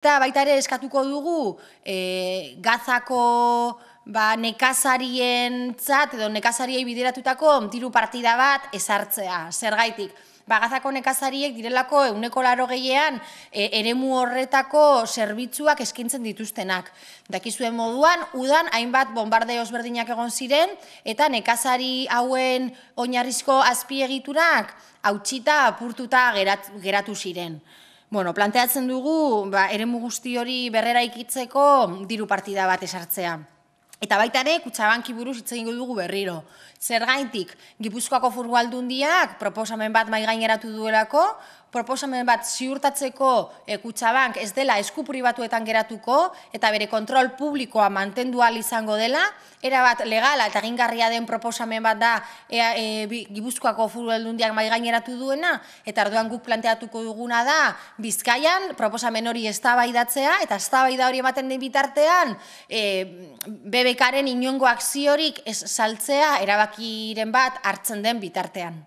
Eta baita ere eskatuko dugu e, gazako ba, nekazarien txat, edo nekazariei bideratutako diru partida bat ezartzea, zergaitik. Ba, gazako nekazariek direlako euneko laro gehian e, eremu horretako zerbitzuak eskintzen dituztenak. Dakizuen moduan, udan hainbat bombarde osberdinak egon ziren, eta nekazari hauen oinarrizko azpiegiturak hautsita apurtuta geratu ziren. Bueno, planteatzen dugu, ba, eremu guzti hori berrera ikitzeko diru partida bat esartzea. Eta baita ere, kutsabanki buruz hitz egingo dugu berriro. Zergaintik, Gipuzkoako furgo proposamen bat mai gaineratu duelako, proposamen bat ziurtatzeko e, eh, kutsabank ez dela eskupuri batuetan geratuko eta bere kontrol publikoa mantendu al izango dela, era bat legala eta egingarria den proposamen bat da eh, Gipuzkoako furgo aldundiak mai gaineratu duena eta arduan guk planteatuko duguna da Bizkaian proposamen hori eztabaidatzea eta eztabaida hori ematen den bitartean e, BBKren inongo akziorik ez saltzea erabakiren bat hartzen den bitartean.